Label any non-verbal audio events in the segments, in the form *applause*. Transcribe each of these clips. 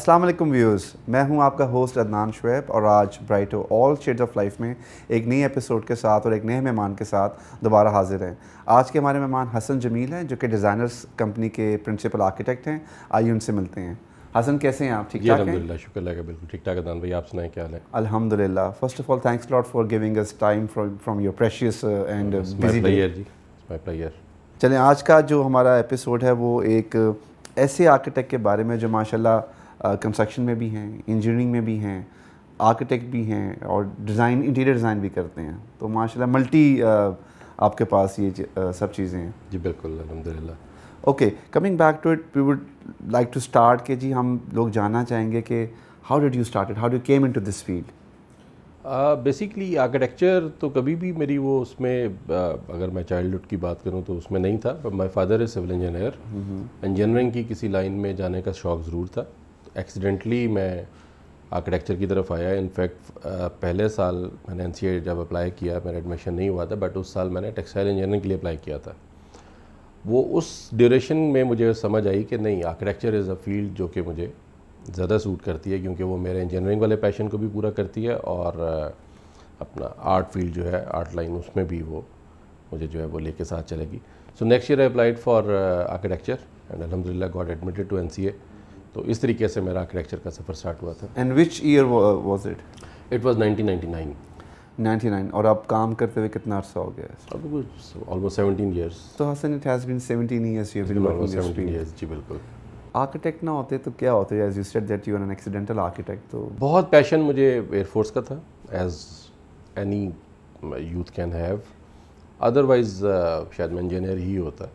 अस्सलाम वालेकुम व्यूज़ मैं हूं आपका होस्ट अदनान शुएब और आज bright all shades of life में एक नई एपिसोड के साथ और एक नए मेहमान के साथ दोबारा हाजिर हैं आज के हमारे मेहमान हसन जमील हैं जो कि डिज़ाइनर्स कंपनी के प्रिंसिपल आर्किटेक्ट हैं आइए उनसे मिलते हैं हसन कैसे हैं आप ठीक ठाक अलहमदिल्ला शुक्र बिल्कुल ठीक ठाक अदान भाई आप सुनाएं क्या है अलहमदिल्ला first of all thanks lot for giving us time from from your precious and busy जी माय प्लेयर चलें आज का जो हमारा एपिसोड है वो एक ऐसे आर्किटेक्ट के बारे में जो माशाल्लाह कंस्ट्रक्शन uh, में भी हैं इंजीनियरिंग में भी हैं आर्किटेक्ट भी हैं और डिज़ाइन इंटीरियर डिज़ाइन भी करते हैं तो माशाल्लाह मल्टी uh, आपके पास ये uh, सब चीज़ें हैं जी बिल्कुल अलहमदिल्ला okay coming back to it we would like to start के जी हम लोग जानना चाहेंगे कि how did you start how do came into this field basically architecture तो कभी भी मेरी वो उसमें uh, अगर मैं चाइल्डहुड की बात करूँ तो उसमें नहीं था my father is civil engineer engineering की किसी लाइन में जाने का शौक ज़रूर था एक्सीडेंटली मैं आर्किटेक्चर की तरफ आया इनफैक्ट पहले साल मैंने एन e जब अप्लाई किया मेरा एडमिशन नहीं हुआ था बट उस साल मैंने टेक्सटाइल इंजीनियरिंग के लिए अप्लाई किया था वो उस ड्यूरेशन में मुझे समझ आई कि नहीं आर्किटेक्चर इज़ अ फील्ड जो कि मुझे ज़्यादा सूट करती है क्योंकि वो मेरे इंजीनियरिंग वाले पैशन को भी पूरा करती है और अपना आर्ट फील्ड जो है आर्ट लाइन उसमें भी वो मुझे जो है वो लेके साथ चलेगी so next year applied for architecture and अलहमदिल्ला god admitted to N C A तो इस तरीके से मेरा आर्किटेक्चर का सफ़र स्टार्ट हुआ था and which year was it it was 1999 99 और आप काम करते हुए कितना अर्सा हो गया ऑलमोस्ट 17 इयर्स तो Hasan it has been 17 years you have been working in years जी बिल्कुल आर्किटेक्ट ना होते तो क्या होते as you said that you are an accidental architect तो बहुत पैशन मुझे एयरफोर्स का था as any youth can have otherwise शायद मैं इंजीनियर ही होता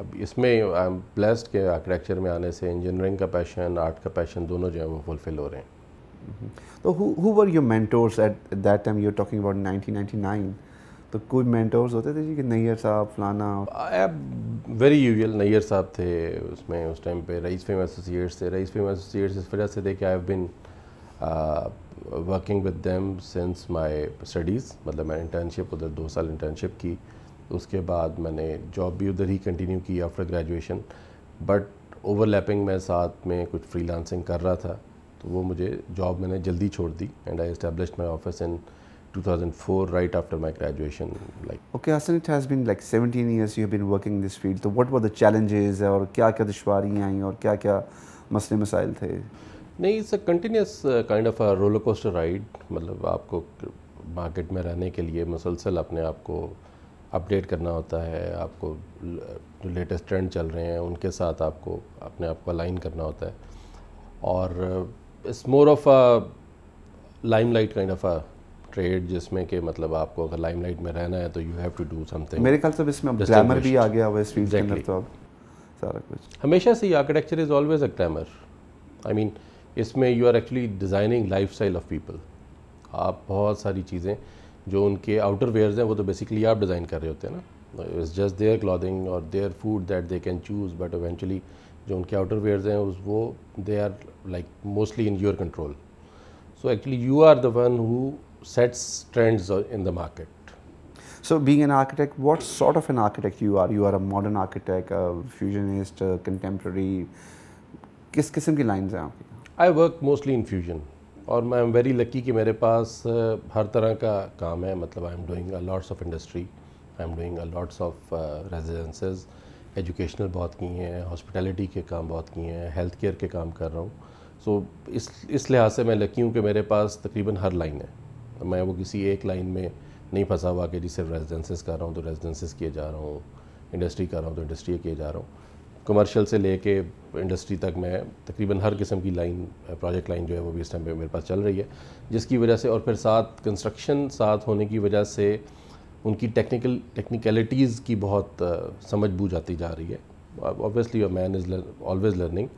अब इसमें आई एम ब्लेस्ड के आर्किटेक्चर में आने से इंजीनियरिंग का पैशन आर्ट का पैशन दोनों जो है वो फुलफिल हो रहे हैं mm-hmm. तो who were your mentors at that time you talking about 1999 तो कोई मेंटोर्स होते थे जी कि नैयर साहब फलाना आई वेरी यूजुअल नैयर साहब थे उसमें उस टाइम पे रईस फेम एसोसिएट्स थे रईस फेम एसोसिएट्स इस वजह से थे कि I have been working with them since my studies मतलब मैंने इंटर्नशिप उधर दो साल इंटर्नशिप की उसके बाद मैंने जॉब भी उधर ही कंटिन्यू की आफ्टर ग्रेजुएशन बट ओवरलैपिंग मैं साथ में कुछ फ्रीलांसिंग कर रहा था तो वो मुझे जॉब मैंने जल्दी छोड़ दी and I establish my office in 2004 right after my graduation like okay Hassan it has been like 17 years you have been working in this field so what were the challenges aur kya और क्या क्या दुश्वारियाँ kya और क्या क्या मसले मसाइल थे नहीं it's a continuous kind of roller coaster ride मतलब आपको मार्केट में रहने के लिए मुसलसल अपने आप को अपडेट करना होता है आपको जो लेटेस्ट ट्रेंड चल रहे हैं उनके साथ आपको अपने आप को अलाइन करना होता है और it's more of a limelight kind of a trade जिसमें कि मतलब आपको अगर लाइम लाइट में रहना है तो you have to do something मेरे ख्याल से इसमें ग्लैमर भी आ गया हुआ है स्ट्रीट के अंदर तो अब सारा कुछ हमेशा से architecture is always a glamour I mean इसमें you are actually designing life of people आप बहुत सारी चीज़ें जो उनके आउटर वेयर्स हैं वो तो बेसिकली आप डिज़ाइन कर रहे होते हैं ना इट्स जस्ट देयर क्लॉथिंग और their food that they can choose but eventually जो उनके आउटर वेयर्स हैं उस वो they are like mostly in your control so actually you are the one who sets trends in the market. So being an architect, what sort of an architect you are? You are a modern architect, a fusionist, a contemporary. किस किस्म की lines हैं आपकी? I work mostly in fusion. और मैं am very lucky कि मेरे पास हर तरह का काम है मतलब I am doing a lots of industry I am doing a lots of residences educational बहुत की हैं हॉस्पिटलिटी के काम बहुत किए हैं हेल्थ केयर के काम कर रहा हूँ सो so, इस इस लिहाज से मैं लकी हूँ कि मेरे पास तकरीबन हर लाइन है मैं वो किसी एक लाइन में नहीं फंसा हुआ कि जी सिर्फ रेजिडेंसेस कर रहा हूँ तो रेजिडेंसेस किए जा रहा हूँ इंडस्ट्री कर रहा हूँ तो इंडस्ट्री किए जा रहा हूँ कमर्शियल से लेके इंडस्ट्री तक मैं तकरीबन हर किस्म की लाइन प्रोजेक्ट लाइन जो है वो भी इस टाइम पे मेरे पास चल रही है जिसकी वजह से और फिर साथ कंस्ट्रक्शन साथ होने की वजह से उनकी टेक्निकल टेक्निकलिटीज़ की बहुत समझ बूझ आती जा रही है obviously your man is always learning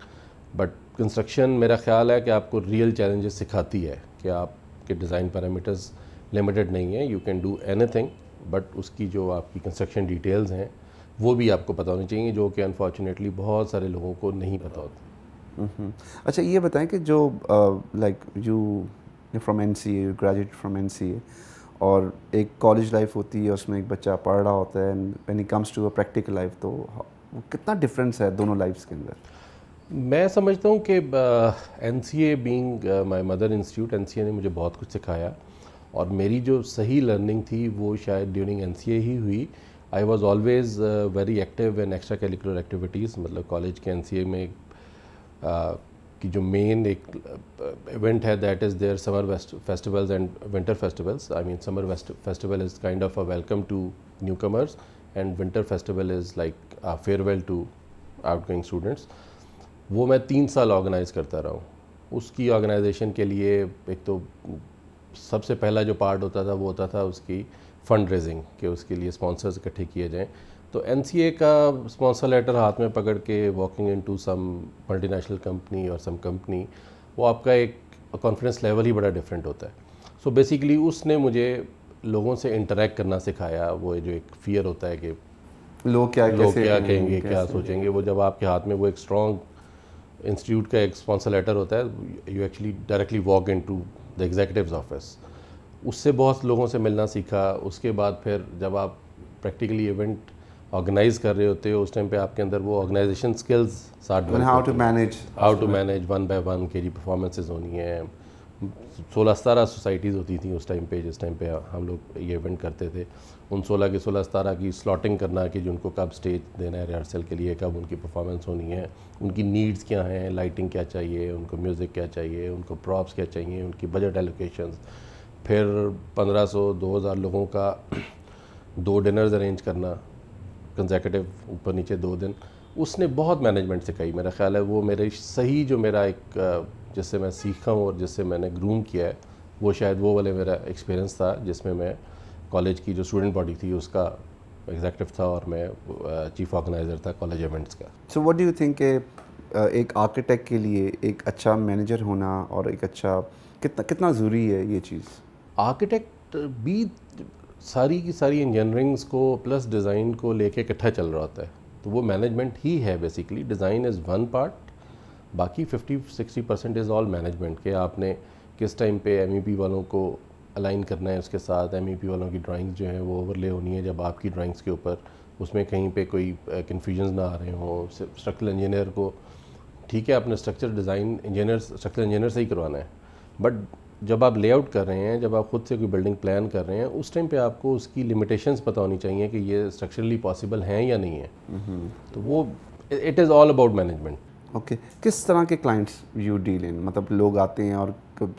but construction मेरा ख्याल है कि आपको रियल चैलेंजेस सिखाती है कि आपके डिज़ाइन पैरामीटर्स लिमिटेड नहीं है you can do any but उसकी जो आपकी कंस्ट्रक्शन डिटेल्स हैं वो भी आपको पता होनी चाहिए जो कि अनफॉर्चुनेटली बहुत सारे लोगों को नहीं पता होता अच्छा ये बताएं कि जो like you from N C A graduate from N C A और एक कॉलेज लाइफ होती है उसमें एक बच्चा पढ़ रहा होता है and when it comes to a practical life तो कितना डिफरेंस है दोनों लाइफ्स के अंदर मैं समझता हूँ कि N C A being my mother institute N C A ने मुझे बहुत कुछ सिखाया और मेरी जो सही लर्निंग थी वो शायद ड्यूरिंग एन सी ए ही हुई I was always very active in extracurricular activities मतलब कॉलेज के एन में uh, कि की जो मेन एक इवेंट uh, है that is their summer west festivals and winter festivals I mean summer west festival is kind of a welcome to newcomers and winter festival is like farewell to outgoing students वो मैं तीन साल organise करता रहा हूँ उसकी organisation के लिए एक तो सबसे पहला जो पार्ट होता था वो होता था उसकी फंड रेजिंग के उसके लिए स्पॉन्सर्स इकट्ठे किए जाएँ तो एन का स्पॉन्सर लेटर हाथ में पकड़ के walking into some multinational company और सम कंपनी वो आपका एक कॉन्फिडेंस लेवल ही बड़ा डिफरेंट होता है सो so बेसिकली उसने मुझे लोगों से इंटरेक्ट करना सिखाया वो जो एक फियर होता है कि लोग क्या लोग क्या कहेंगे क्या सोचेंगे वो जब आपके हाथ में वो एक स्ट्रॉन्ग इंस्टीट्यूट का एक स्पॉन्सर लेटर होता है you actually directly walk into the executive office उससे बहुत लोगों से मिलना सीखा उसके बाद फिर जब आप प्रैक्टिकली इवेंट ऑर्गेनाइज कर रहे होते हो उस टाइम पे आपके अंदर वो organization skills how to manage how to manage one by one के जी परफॉर्मेंसेज होनी है सोलह सतारह सोसाइटीज़ होती थी उस टाइम पे जिस टाइम पे हम लोग ये इवेंट करते थे उन सोलह के सोलह सतारह की स्लॉटिंग करना कि जिनको उनको कब स्टेज देना है रिहर्सल के लिए कब उनकी परफॉर्मेंस होनी है उनकी नीड्स क्या हैं लाइटिंग क्या चाहिए उनको म्यूज़िक क्या चाहिए उनको प्रॉप्स क्या चाहिए उनकी बजट एलोकेशंस फिर 1500 2000 लोगों का दो डिनर्स अरेंज करना कंजेकटिव ऊपर नीचे दो दिन उसने बहुत मैनेजमेंट सिखाई मेरा ख्याल है वो मेरे सही जो मेरा एक जिससे मैं सीखा हूँ और जिससे मैंने ग्रूम किया है वो शायद वो वाले मेरा एक्सपीरियंस था जिसमें मैं कॉलेज की जो स्टूडेंट बॉडी थी उसका एग्जैक्टिव था और मैं चीफ ऑर्गेनाइज़र था कॉलेज इवेंट्स का so what do you think एक आर्किटेक्ट के लिए एक अच्छा मैनेजर होना और एक अच्छा कितना कितना ज़रूरी है ये चीज़ आर्किटेक्ट भी सारी की सारी इंजीनियरिंग्स को प्लस डिज़ाइन को लेके इकट्ठा चल रहा होता है तो वो मैनेजमेंट ही है basically design is one part बाकी fifty sixty percent is all management के आपने किस टाइम पे एम e वालों को अलाइन करना है उसके साथ एम e वालों की ड्राइंग्स जो हैं वो ओवरले होनी है जब आपकी ड्राइंग्स के ऊपर उसमें कहीं पे कोई कन्फ्यूजन ना आ रहे हों स्ट्रक्चरल इंजीनियर को ठीक है आपने structure design engineer structural engineer से ही करवाना है बट जब आप लेआउट कर रहे हैं जब आप ख़ुद से कोई बिल्डिंग प्लान कर रहे हैं उस टाइम पे आपको उसकी लिमिटेशंस पता होनी चाहिए कि ये स्ट्रक्चरली पॉसिबल हैं या नहीं है हम्म। तो वो it is all about management okay किस तरह के क्लाइंट्स यू डील इन मतलब लोग आते हैं और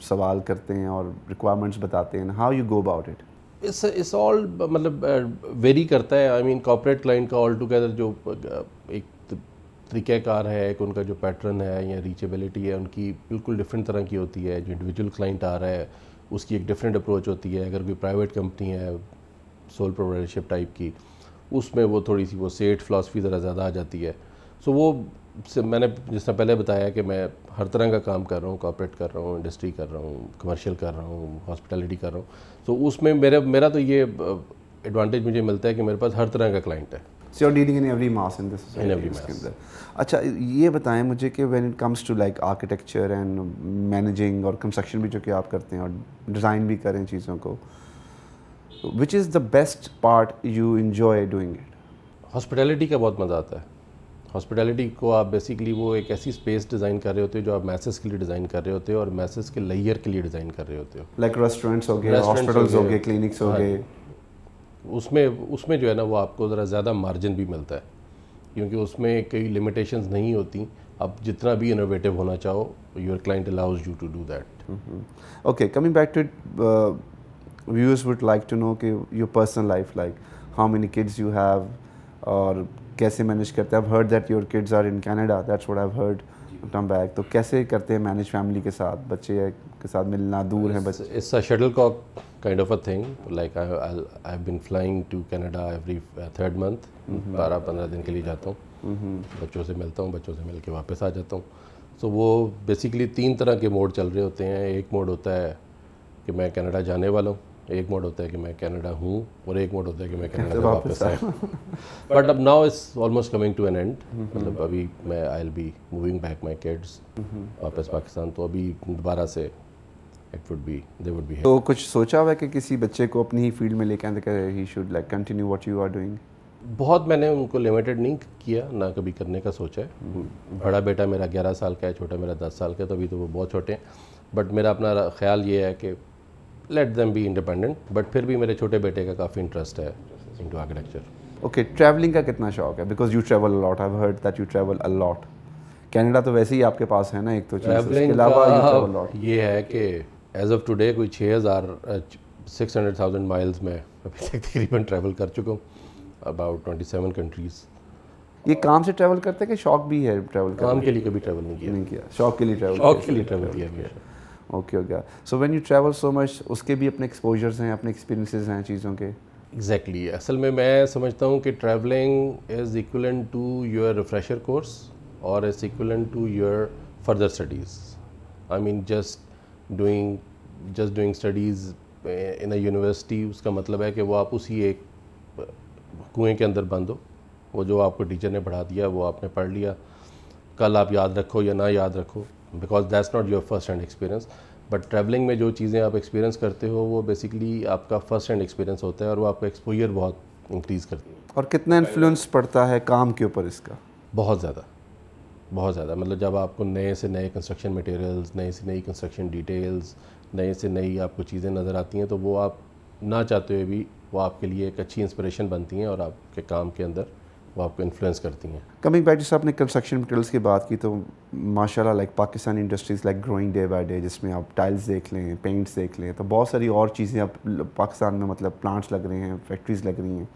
सवाल करते हैं और रिक्वायरमेंट्स बताते हैं how you go about it it's all मतलब वेरी uh, करता है आई मीन कॉपरेट क्लाइंट का ऑल टुगेदर जो तरीक़ार है एक उनका जो पैटर्न है या रीचेबिलिटी है उनकी बिल्कुल डिफरेंट तरह की होती है जो इंडिविजुअल क्लाइंट आ रहा है उसकी एक डिफरेंट अप्रोच होती है अगर कोई प्राइवेट कंपनी है सोल प्रोवाइडरशिप टाइप की उसमें वो थोड़ी सी वो सेठ फ़िलासफ़ी ज़रा ज़्यादा आ जाती है सो वो से मैंने जिस तरह पहले बताया कि मैं हर तरह का काम कर रहा हूँ कॉपरेट कर रहा हूँ इंडस्ट्री कर रहा हूँ कमर्शियल कर रहा हूँ हॉस्पिटलिटी कर रहा हूँ सो उसमें मेरे मेरा तो ये एडवांटेज मुझे मिलता है कि मेरे पास हर तरह का क्लाइंट है So you're dealing in every mass in in society. In every mass. अच्छा ये बताएं मुझे कि when it comes to like architecture and managing और कंस्ट्रक्शन भी जो कि आप करते हैं और डिजाइन भी करें चीज़ों को which is the best part you enjoy doing it hospitality का बहुत मज़ा आता है हॉस्पिटैलिटी को आप बेसिकली वो एक ऐसी स्पेस डिज़ाइन कर रहे होते हो जो आप मैसेज के लिए डिज़ाइन कर रहे होते हो और मैसेज के लेयर के लिए डिज़ाइन कर रहे होते हो लाइक रेस्टोरेंट्स हो गए हॉस्पिटल्स हो गए क्लिनिक्स हो हाँ। गए उसमें उसमें जो है ना वो आपको ज़रा ज़्यादा मार्जिन भी मिलता है क्योंकि उसमें कई लिमिटेशंस नहीं होती आप जितना भी इनोवेटिव होना चाहो your client allows you to do that okay coming back to viewers would like to know कि your personal life like how many kids you have और कैसे मैनेज करते हैं heard that your kids are in Canada that's what I have heard come back तो कैसे करते हैं manage family के साथ बच्चे के साथ मिलना दूर है बच्चे it's a shuttlecock kind of a thing like I I been flying to Canada every third month बारह पंद्रह दिन के लिए जाता हूँ mm-hmm. बच्चों से मिलता हूँ बच्चों से मिल के वापस आ जाता हूँ सो so, वो बेसिकली तीन तरह के मोड चल रहे होते हैं एक मोड होता है कि मैं कनाडा जाने वाला हूँ एक मोड होता है कि मैं कनाडा हूँ और एक मोड होता है कि मैं कनाडा वापस आया बट *laughs* अब now is almost coming to an end मतलब अभी मैं I will be moving back my kids वापस पाकिस्तान तो अभी दोबारा से it would be they would be तो कुछ सोचा हुआ है कि किसी बच्चे को अपनी ही फील्ड में लेके आने ही should like continue what you are doing बहुत मैंने उनको लिमिटेड नहीं किया ना कभी करने का सोचा है बड़ा बेटा मेरा 11 साल का है छोटा मेरा 10 साल का है तो अभी तो वो बहुत छोटे हैं बट मेरा अपना ख्याल ये है कि let them be independent but फिर भी मेरे छोटे बेटे का काफ़ी इंटरेस्ट है into architecture okay traveling का कितना शौक है because you travel a lot I heard that you travel a lot Canada तो वैसे ही आपके पास है ना एक तो उसके अलावा ये है कि एज ऑफ टुडे कोई छः हज़ार सिक्स हंड्रेड थाउजेंड माइल्स में अभी तक तकरीबन ट्रैवल कर चुका हूँ अबाउट ट्वेंटी सेवन कंट्रीज़ ये काम से ट्रैवल करते हैं कि शौक भी है ट्रैवल काम के लिए कभी ट्रैवल नहीं किया नहीं किया शौक के लिए ट्रैवल शौक के लिए ट्रैवल किया ओके हो गया so when you travel so much उसके भी अपने एक्सपोजर्स हैं अपने एक्सपीरियंसेस हैं चीज़ों के एग्जैक्टली exactly. असल में मैं समझता हूँ कि traveling is equivalent to your refresher course और is equivalent to your further studies I mean just doing just doing studies in a university उसका मतलब है कि वो आप उसी एक कुएं के अंदर बंद हो वो जो आपको टीचर ने पढ़ा दिया वो आपने पढ़ लिया कल आप याद रखो या ना याद रखो because that's not your first hand experience but traveling में जो चीज़ें आप एक्सपीरियंस करते हो वो बेसिकली आपका फर्स्ट हैंड एक्सपीरियंस होता है और वो आपका एक्सपोजर बहुत इंक्रीज़ करती है और कितना इन्फ्लुएंस पड़ता है काम के ऊपर इसका बहुत ज़्यादा बहुत ज़्यादा मतलब जब आपको नए से नए कंस्ट्रक्शन मटेरियल्स नए से नई कंस्ट्रक्शन डिटेल्स नए से नई आपको चीज़ें नज़र आती हैं तो वो आप ना चाहते हुए भी वो आपके लिए एक अच्छी इंस्पिरेशन बनती हैं और आपके काम के अंदर वो आपको इन्फ्लुएंस करती हैं कमिंग बैक जैसे आपने कंस्ट्रक्शन मटेरियल्स की बात की तो माशाल्लाह like Pakistan industries like growing day by day जिसमें आप टाइल्स देख लें पेंट्स देख लें तो बहुत सारी और चीज़ें आप पाकिस्तान में मतलब प्लांट्स लग रहे हैं फैक्ट्रीज़ लग रही हैं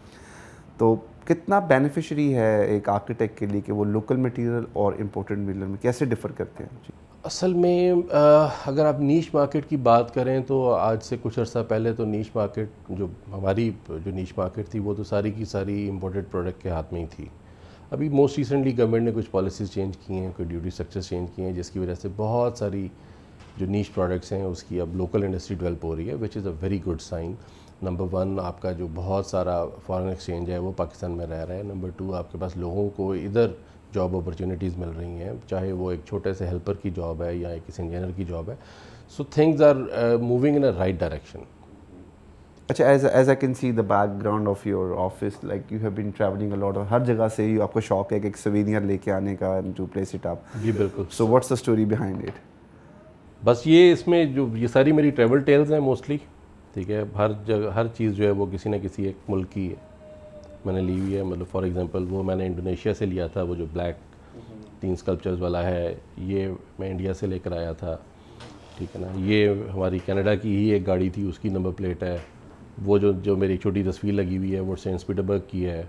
तो कितना बेनिफिशरी है एक आर्किटेक्ट के लिए कि वो लोकल मटेरियल और इम्पोर्टेड मटीरियल में कैसे डिफर करते हैं जी असल में अगर आप नीच मार्केट की बात करें तो आज से कुछ अर्सा पहले तो नीच मार्केट जो हमारी जो नीच मार्केट थी वो तो सारी की सारी इम्पोर्टेड प्रोडक्ट के हाथ में ही थी अभी मोस्ट रिसेंटली गवर्नमेंट ने कुछ पॉलिसीज़ चेंज की हैं कोई ड्यूटी स्ट्रक्चर चेंज किए हैं जिसकी वजह से बहुत सारी जो नीच प्रोडक्ट्स हैं उसकी अब लोकल इंडस्ट्री डेवलप हो रही है which is a very good sign number one आपका जो बहुत सारा फॉरेन एक्सचेंज है वो पाकिस्तान में रह रहा है नंबर टू आपके पास लोगों को इधर जॉब अपॉर्चुनिटीज़ मिल रही हैं चाहे वो एक छोटे से हेल्पर की जॉब है या एक इंजीनियर की जॉब है so things are moving in a right direction अच्छा as as I can see the background of your office like you have been traveling a lot और हर जगह से ही आपको शौक है कि एक सवीनियर लेके आने का and to place it up जी बिल्कुल so what's the story behind it बस ये इसमें जो ये सारी मेरी ट्रैवल टेल्स हैं मोस्टली ठीक है हर जगह हर चीज़ जो है वो किसी न किसी एक मुल्क की है मैंने ली हुई है मतलब फॉर एग्जांपल वो मैंने इंडोनेशिया से लिया था वो जो ब्लैक तीन स्कल्पचर्स वाला है ये मैं इंडिया से लेकर आया था ठीक है ना ये हमारी कनाडा की ही एक गाड़ी थी उसकी नंबर प्लेट है वो जो जो मेरी छोटी तस्वीर लगी हुई है वो सेंट पीटरबर्ग की है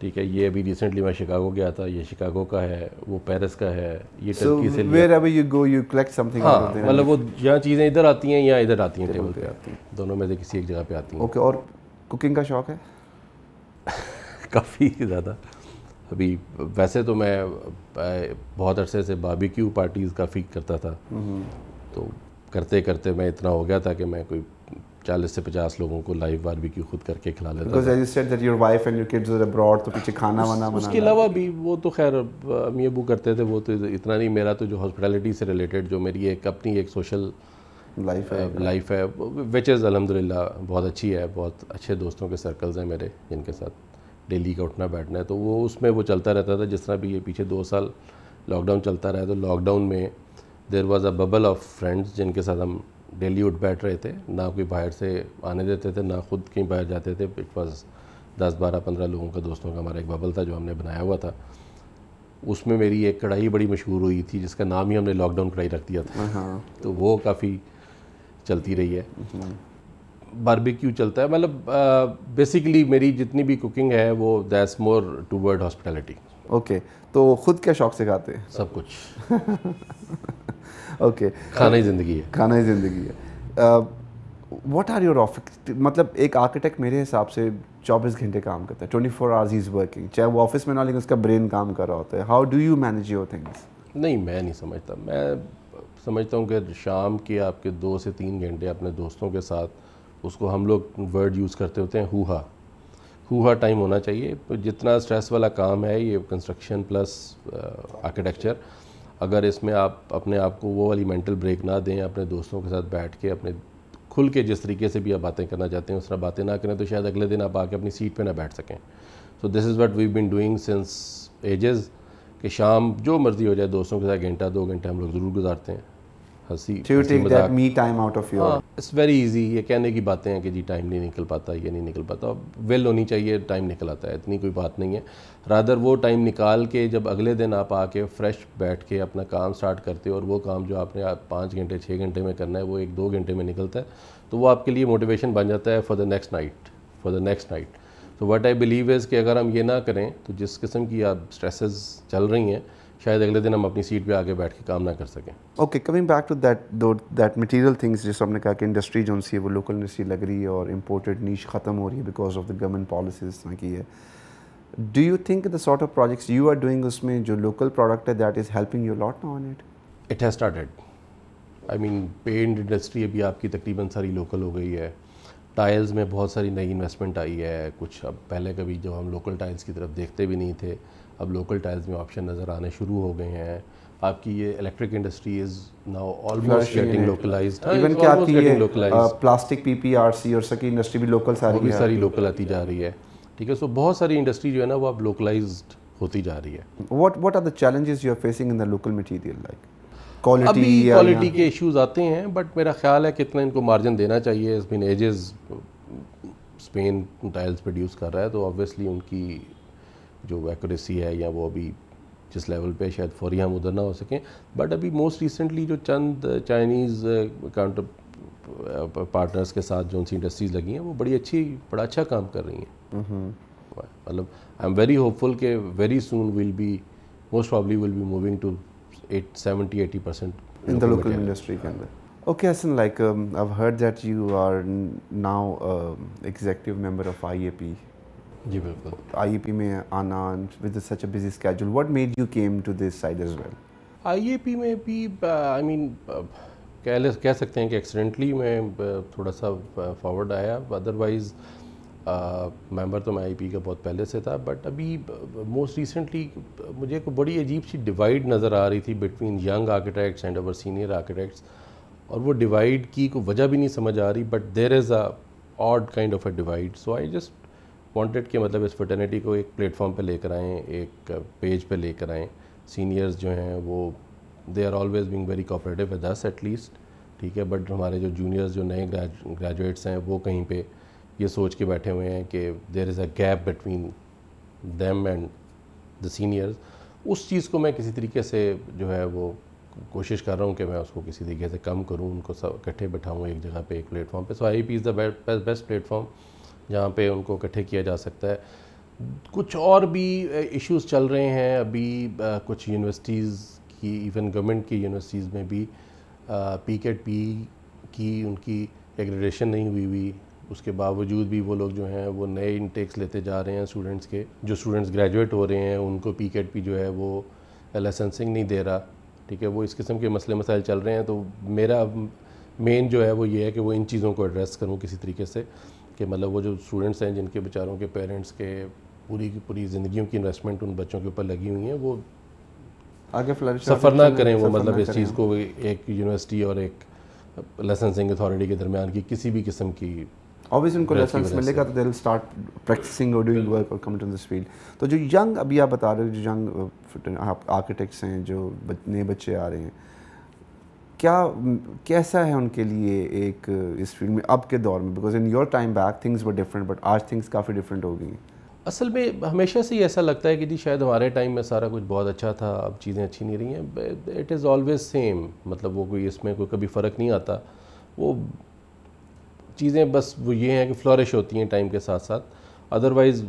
ठीक है ये अभी रिसेंटली मैं शिकागो गया था ये शिकागो का है वो पेरिस का है ये so, टर्की से हाँ, मतलब वो यहाँ चीज़ें इधर आती हैं या इधर आती हैं टेबल पे आती हैं दोनों में से किसी एक जगह पे आती हैं ओके और कुकिंग का शौक है *laughs* काफ़ी ज़्यादा अभी वैसे तो मैं बहुत अरसे से बारबेक्यू पार्टीज़ काफ़ी करता था हम्म। तो करते करते मैं इतना हो गया था कि मैं कोई चालीस से पचास लोगों को लाइव क्यों खुद करके खिला लेता तो पीछे खाना वाना उसके अलावा भी वो तो खैर अम्मी अबू करते थे वो तो इतना नहीं मेरा तो जो हॉस्पिटलिटी से रिलेटेड जो मेरी एक अपनी एक सोशल लाइफ है लाइफ है विच इज़ अलहमदिल्ला बहुत अच्छी है बहुत अच्छे दोस्तों के सर्कल्स हैं मेरे जिनके साथ डेली का उठना बैठना है तो वो उसमें वो चलता रहता था जिस तरह भी ये पीछे दो साल लॉकडाउन चलता रहा तो लॉकडाउन में there was a bubble of friends जिनके साथ हम डेली उठ बैठ रहे थे ना कोई बाहर से आने देते थे ना खुद कहीं बाहर जाते थे इट वॉज़ दस बारह पंद्रह लोगों का दोस्तों का हमारा एक बबल था जो हमने बनाया हुआ था उसमें मेरी एक कढ़ाई बड़ी मशहूर हुई थी जिसका नाम ही हमने लॉकडाउन कढ़ाई रख दिया था हाँ। तो वो काफ़ी चलती रही है बारबेक्यू चलता है मतलब बेसिकली मेरी जितनी भी कुकिंग है वो that's more toward hospitality okay तो खुद क्या शौक से खाते हैं सब कुछ ओके *laughs* खाना ही ज़िंदगी है खाना ही ज़िंदगी है वॉट आर योर ऑफिस मतलब एक आर्किटेक्ट मेरे हिसाब से चौबीस घंटे काम करता है twenty four hours is working चाहे वो ऑफिस में ना लेकिन उसका ब्रेन काम कर रहा होता है how do you manage your things नहीं मैं नहीं समझता मैं समझता हूँ कि शाम के आपके दो से तीन घंटे अपने दोस्तों के साथ उसको हम लोग वर्ड यूज़ करते होते हैं हुहा हुहा टाइम होना चाहिए जितना स्ट्रेस वाला काम है ये कंस्ट्रक्शन प्लस आर्किटेक्चर अगर इसमें आप अपने आप को वो वाली मेंटल ब्रेक ना दें अपने दोस्तों के साथ बैठ के अपने खुल के जिस तरीके से भी आप बातें करना चाहते हैं उस तरह बातें ना करें तो शायद अगले दिन आप आके अपनी सीट पर ना बैठ सकें so this is what we been doing since ages कि शाम जो मर्ज़ी हो जाए दोस्तों के साथ घंटा दो घंटे हम लोग ज़रूर गुजारते हैं हंसी to take that me time out of your it's very easy ये कहने की बातें हैं कि जी टाइम नहीं निकल पाता ये नहीं निकल पाता वेल well होनी चाहिए टाइम निकल आता है इतनी कोई बात नहीं है रादर वो टाइम निकाल के जब अगले दिन आप आके फ्रेश बैठ के अपना काम स्टार्ट करते हो और वो काम जो आपने आप पाँच घंटे छः घंटे में करना है वो एक दो घंटे में निकलता है तो वो आपके लिए मोटिवेशन बन जाता है for the next night for the next night तो वट आई बिलीव इज़ कि अगर हम ये ना करें तो जिस किस्म की आप स्ट्रेसेस चल रही हैं शायद अगले दिन हम अपनी सीट पे आके बैठ के काम ना कर सकें okay coming back to that do that material things जिस हमने कहा कि इंडस्ट्री जो सी है वो लोकल इंडस्ट्री लग रही है और इम्पोर्टेड नीच ख़त्म हो रही है because of the government policies इस तरह की है do you think the sort of projects you are doing उसमें जो लोकल प्रोडक्ट है that is helping you lot on it it has started I mean paint industry अभी आपकी तकरीबन सारी लोकल हो गई है टाइल्स में बहुत सारी नई इन्वेस्टमेंट आई है कुछ अब पहले कभी जब हम लोकल टाइल्स की तरफ देखते भी नहीं थे अब लोकल टाइल्स में ऑप्शन नज़र आने शुरू हो गए हैं आपकी ये electric industry is now almost getting localized even क्या आपकी ये प्लास्टिक पीपीआरसी और सकी इंडस्ट्री भी लोकल सारी भी सारी लोकल आती जा रही है ठीक है सो बहुत सारी इंडस्ट्री जो है ना वो अब लोकलाइज्ड होती जा रही है what what are the challenges you are facing in the local material like quality quality के इश्यूज आते हैं बट मेरा ख्याल है कितना इनको मार्जिन देना चाहिए बीन एजेस स्पेन टाइल्स प्रोड्यूस कर रहा है तो ऑब्वियसली उनकी जो एक्यूरेसी है या वो अभी जिस लेवल पे शायद फौरी हम उधर ना हो सकें बट अभी मोस्ट रिसेंटली जो चंद चाइनीज़ काउंटर पार्टनर्स के साथ जो उनसी इंडस्ट्रीज़ लगी हैं वो बड़ी अच्छी बड़ा अच्छा काम कर रही हैं मतलब आई एम वेरी होपफुल के very soon will be most probably will be moving to at seventy eighty percent in the local industry के अंदर okay Hasan like I heard that you are now now uh, of I A P जी बिल्कुल IEP e में आना with such a busy schedule what made you came to this side as well IEP में भी आई uh, mean uh, कह कह सकते हैं कि एक्सीडेंटली मैं uh, थोड़ा सा फॉरवर्ड आया अदरवाइज़ मेंबर तो मैं आईपी e का बहुत पहले से था बट अभी मोस्ट रिसेंटली मुझे एक बड़ी अजीब सी डिवाइड नज़र आ रही थी between young architects and our senior architects और वो डिवाइड की कोई वजह भी नहीं समझ आ रही but there is a odd kind of a divide so I just wanted के मतलब इस फर्टर्निटी को एक प्लेटफॉर्म पर लेकर आएँ एक पेज पे लेकर आएँ सीनियर्स जो हैं वो they are always being very cooperative with this at least ठीक है बट हमारे जो जूनियर्स जो नए ग्रेजुएट्स हैं वो कहीं पे ये सोच के बैठे हुए हैं कि there is a gap between them and the seniors उस चीज़ को मैं किसी तरीके से जो है वो कोशिश कर रहा हूँ कि मैं उसको किसी तरीके से कम करूँ उनको सब इकट्ठे बैठाऊँ एक जगह पे एक प्लेटफॉर्म पे so I P is the best platform जहाँ पे उनको इकट्ठे किया जा सकता है कुछ और भी इश्यूज चल रहे हैं अभी कुछ यूनिवर्सिटीज़ की इवन गवर्नमेंट की यूनिवर्सिटीज़ में भी पी कैट पी की उनकी एग्रेडेशन नहीं हुई हुई उसके बावजूद भी वो लोग जो हैं वो नए इनटेक्स लेते जा रहे हैं स्टूडेंट्स के जो स्टूडेंट्स ग्रेजुएट हो रहे हैं उनको पी कैट पी जो है वो लाइसेंसिंग नहीं दे रहा ठीक है वो इस किस्म के मसले मसाइल चल रहे हैं तो मेरा मेन जो है वो ये है कि वो इन चीज़ों को एड्रेस करूँ किसी तरीके से कि मतलब वो जो स्टूडेंट्स हैं जिनके बेचारों के पेरेंट्स के पूरी की पूरी ज़िंदगी की इन्वेस्टमेंट उन बच्चों के ऊपर लगी हुई है वो आगे सफ़र ना तो करें वो मतलब इस चीज़ को एक यूनिवर्सिटी और एक लाइसेंसिंग अथॉरिटी के दरमियान की किसी भी किस्म की ऑब्वियसली उनको लाइसेंस मिलेगा तो दे स्टार्ट प्रैक्टिसिंग और डूइंग वर्क और कमिट टू दिस फील्ड तो जो यंग अभी आप बता रहे हो जो यंग आर्किटेक्ट्स हैं जो नए बच्चे आ रहे हैं क्या कैसा है उनके लिए एक इस फील्ड में अब के दौर में because in your time back things were different but आज थिंग्स काफ़ी डिफरेंट हो गई असल में हमेशा से ही ऐसा लगता है कि जी शायद हमारे टाइम में सारा कुछ बहुत अच्छा था अब चीज़ें अच्छी नहीं रही हैं इट इज़ ऑलवेज सेम मतलब वो कोई इसमें कोई कभी फ़र्क नहीं आता वो चीज़ें बस वो ये हैं कि फ्लॉरिश होती हैं टाइम के साथ साथ अदरवाइज़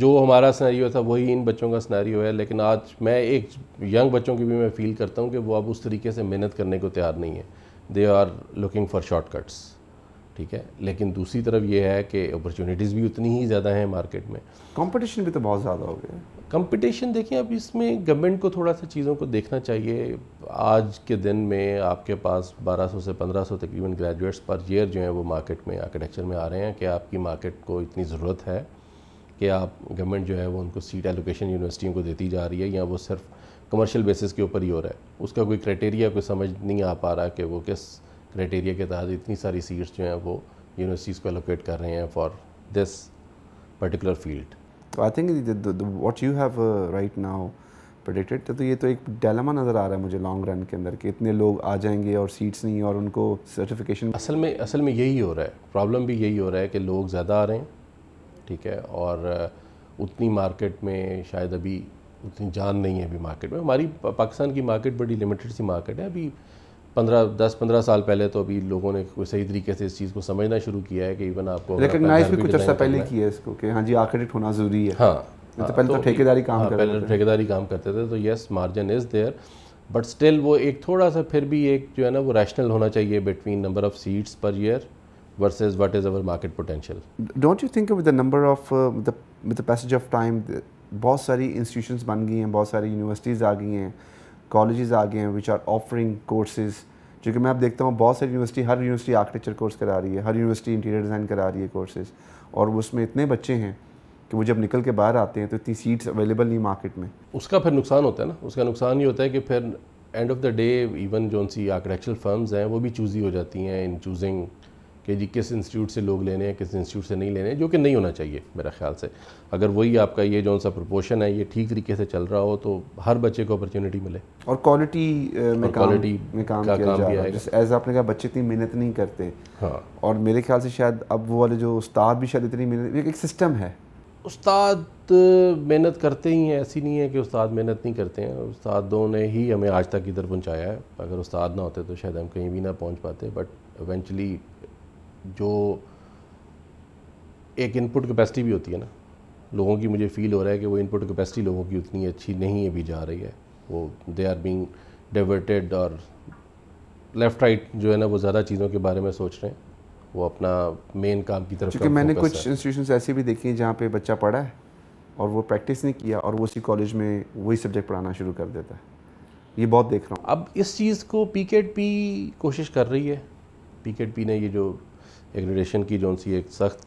जो हमारा स्नैरियो था वही इन बच्चों का स्नैरियो है लेकिन आज मैं एक यंग बच्चों की भी मैं फील करता हूँ कि वो अब उस तरीके से मेहनत करने को तैयार नहीं है they are looking for shortcuts ठीक है लेकिन दूसरी तरफ ये है कि अपॉर्चुनिटीज़ भी उतनी ही ज़्यादा हैं मार्केट में कंपटीशन भी तो बहुत ज़्यादा हो गया कंपटीशन देखिए अब इसमें गवर्नमेंट को थोड़ा सा चीज़ों को देखना चाहिए आज के दिन में आपके पास 1200 से 1500 तकरीबन ग्रेजुएट्स पर ईयर जो है वो मार्केट में आर्किटेक्चर में आ रहे हैं कि आपकी मार्केट को इतनी ज़रूरत है कि आप गवर्नमेंट जो है वो उनको सीट एलोकेशन यूनिवर्सिटियों को देती जा रही है या वो सिर्फ कमर्शियल बेसिस के ऊपर ही हो रहा है उसका कोई क्राइटेरिया कोई समझ नहीं आ पा रहा कि वो किस क्राइटेरिया के तहत इतनी सारी सीट्स जो हैं वो यूनिवर्सिटीज़ को एलोकेट कर रहे हैं फॉर दिस पर्टिकुलर फील्ड तो I think what you have right now predicted तो ये तो एक डायलमा नज़र आ रहा है मुझे लॉन्ग रन के अंदर कि इतने लोग आ जाएंगे और सीट्स नहीं और उनको सर्टिफिकेशन असल में असल में यही हो रहा है प्रॉब्लम भी यही हो रहा है कि लोग ज़्यादा आ रहे हैं ठीक है और उतनी मार्केट में शायद अभी उतनी जान नहीं है अभी मार्केट में हमारी पाकिस्तान की मार्केट बड़ी लिमिटेड सी मार्केट है अभी पंद्रह दस पंद्रह साल पहले तो अभी लोगों ने कोई सही तरीके से इस चीज़ को समझना शुरू किया है कि इवन आपको रिकगनाइज भी कुछ अर्सा पहले किया है इसको कि हाँ जी आर्किटेक्ट होना ज़रूरी है हाँ तो हाँ, पहले तो, तो ठेकेदारी काम हाँ, पहले तो ठेकेदारी काम करते थे तो yes margin is there but still वो एक थोड़ा सा फिर भी एक जो है ना वो रैशनल होना चाहिए बिटवीन नंबर ऑफ़ सीट्स पर year versus what is our market potential. Don't you think with the number of uh, the with the passage of time, बहुत सारी institutions बन गई हैं बहुत सारी universities आ गई हैं colleges आ गए हैं which are offering courses जो कि मैं अब देखता हूँ बहुत सारी यूनिवर्सिटी हर यूनिवर्सिटी आर्किटेक्चर कोर्स करा रही है हर यूनिवर्सिटी इंटीरियर डिज़ाइन करा रही है कोर्सेज और उसमें इतने बच्चे हैं कि वो जब निकल के बाहर आते हैं तो इतनी सीट्स अवेलेबल नहीं मार्केट में उसका फिर नुकसान होता है ना उसका नुकसान ये होता है कि फिर end of the day even जो सी आर्किटेक्चरल फर्म्स हैं वो भी चूज़ी हो जाती हैं इन चूजिंग कि जी किस इंस्टीट्यूट से लोग लेने हैं किस इंस्टीट्यूट से नहीं लेने हैं जो कि नहीं होना चाहिए मेरा ख्याल से अगर वही आपका ये जो सा प्रपोशन है ये ठीक तरीके से चल रहा हो तो हर बच्चे को अपॉर्चुनिटी मिले और क्वालिटी में क्वालिटी में काम का काम रहा है एज आपने कहा बच्चे इतनी मेहनत नहीं करते हाँ और मेरे ख्याल से शायद अब वो वाले जो उस्ताद भी शायद इतनी मेहनत एक सिस्टम है उस्ताद मेहनत करते ही हैं ऐसी नहीं है कि उस्ताद मेहनत नहीं करते हैं उस्तादों ने ही हमें आज तक इधर पहुंचाया है अगर उस्ताद ना होते तो शायद हम कहीं भी ना पहुंच पाते बट एवेंचुअली जो एक इनपुट कैपेसिटी भी होती है ना लोगों की मुझे फील हो रहा है कि वो इनपुट कैपेसिटी लोगों की उतनी अच्छी नहीं अभी जा रही है वो दे आर बीइंग डिवर्टेड और लेफ़्ट राइट जो है ना वो ज़्यादा चीज़ों के बारे में सोच रहे हैं वो अपना मेन काम की तरफ क्योंकि मैंने कुछ इंस्टीट्यूशन ऐसे भी देखी हैं जहाँ पर बच्चा पढ़ा है और वो प्रैक्टिस नहीं किया और वो उसी कॉलेज में वही सब्जेक्ट पढ़ाना शुरू कर देता है ये बहुत देख रहा हूँ अब इस चीज़ को पी कोशिश कर रही है पी ने ये जो एक रिलेशन की जो सी एक सख्त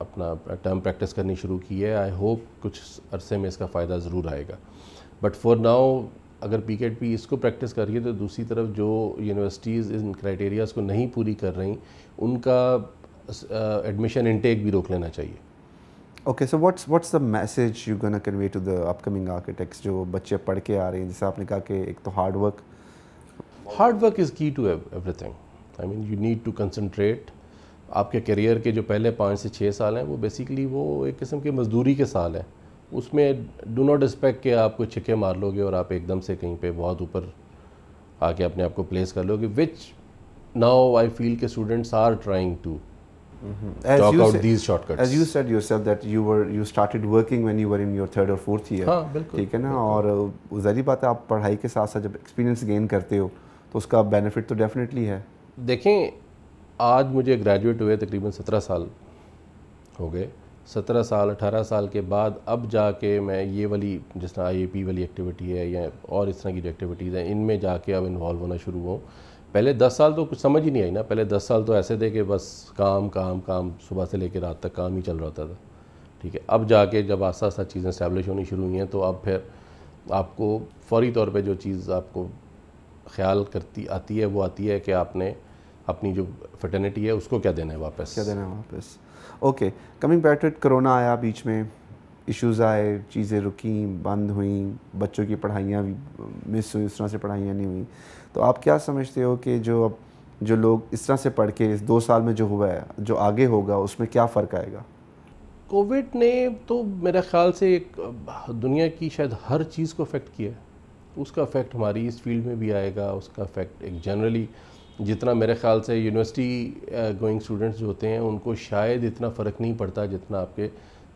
अपना टर्म प्रैक्टिस करनी शुरू की है आई होप कुछ अरसे में इसका फ़ायदा ज़रूर आएगा बट फॉर नाउ अगर पी केट पी इसको प्रैक्टिस कर रही है तो दूसरी तरफ जो यूनिवर्सिटीज़ इन क्राइटेरियाज़ को नहीं पूरी कर रही उनका एडमिशन इनटेक भी रोक लेना चाहिए okay so what's what's the message you gonna convey to the upcoming architects जो बच्चे पढ़ के आ रहे हैं जैसे आपने कहा कि एक तो hard work hard work is key to everything I mean you need to concentrate आपके करियर के जो पहले पाँच से छः साल हैं वो बेसिकली वो एक किस्म के मजदूरी के साल हैं उसमें डू नॉट एक्सपेक्ट कि आप कुछ छिके मार लोगे और आप एकदम से कहीं पे बहुत ऊपर आके अपने आप को प्लेस कर लोगे विच नाउ आई फील के स्टूडेंट्स आर ट्राइंग टू ठीक है ना और जारी बात है आप पढ़ाई के साथ साथ जब एक्सपीरियंस गेन करते हो तो उसका बेनिफिट तो डेफिनेटली है देखें आज मुझे ग्रेजुएट हुए तकरीबन सत्रह साल हो गए सत्रह साल अठारह साल के बाद अब जाके मैं ये वाली जिस तरह आई पी वाली एक्टिविटी है या और इस तरह की जो एक्टिविटीज़ हैं इनमें जाके अब इन्वॉल्व होना शुरू हो पहले दस साल तो कुछ समझ ही नहीं आई ना पहले दस साल तो ऐसे थे कि बस काम काम काम सुबह से लेकर रात तक काम ही चल रहा था ठीक है अब जाके जब आस्ता आस्ता चीज़ें इस्टेब्लिश होनी शुरू हुई हैं तो अब फिर आपको फौरी तौर पर जो चीज़ आपको ख्याल करती आती है वो आती है कि आपने अपनी जो फर्टर्निटी है उसको क्या देना है वापस क्या देना है वापस okay coming back to it corona आया बीच में इश्यूज़ आए चीज़ें रुकी बंद हुई बच्चों की पढ़ाइयाँ मिस हुई उस तरह से पढ़ाइयाँ नहीं हुई तो आप क्या समझते हो कि जो अब जो लोग इस तरह से पढ़ के इस दो साल में जो हुआ है जो आगे होगा उसमें क्या फ़र्क आएगा कोविड ने तो मेरे ख्याल से एक दुनिया की शायद हर चीज़ को अफेक्ट किया है उसका अफेक्ट हमारी इस फील्ड में भी आएगा उसका अफेक्ट एक जनरली जितना मेरे ख्याल से यूनिवर्सिटी गोइंग स्टूडेंट्स जो होते हैं उनको शायद इतना फ़र्क नहीं पड़ता जितना आपके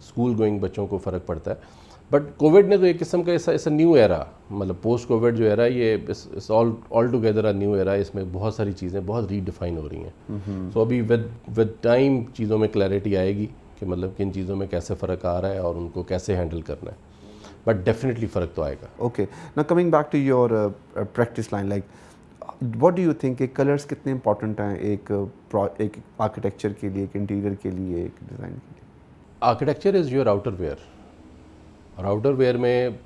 स्कूल गोइंग बच्चों को फ़र्क पड़ता है बट कोविड ने तो एक किस्म का ऐसा ऐसा न्यू एरा मतलब पोस्ट कोविड जो एरा ये all all together a new era इसमें बहुत सारी चीज़ें बहुत रीडिफाइन हो रही हैं सो हम्म। अभी विद विद टाइम चीज़ों में क्लैरिटी आएगी कि मतलब किन चीज़ों में कैसे फ़र्क आ रहा है और उनको कैसे हैंडल करना है बट डेफिनेटली फ़र्क तो आएगा ओके ना coming back to your practice line like what do you think एक कलर्स कितने इंपॉर्टेंट हैं एक uh, एक आर्किटेक्चर के लिए एक इंटीरियर के लिए एक डिज़ाइन के लिए architecture is your outer wear और आउटर वेयर में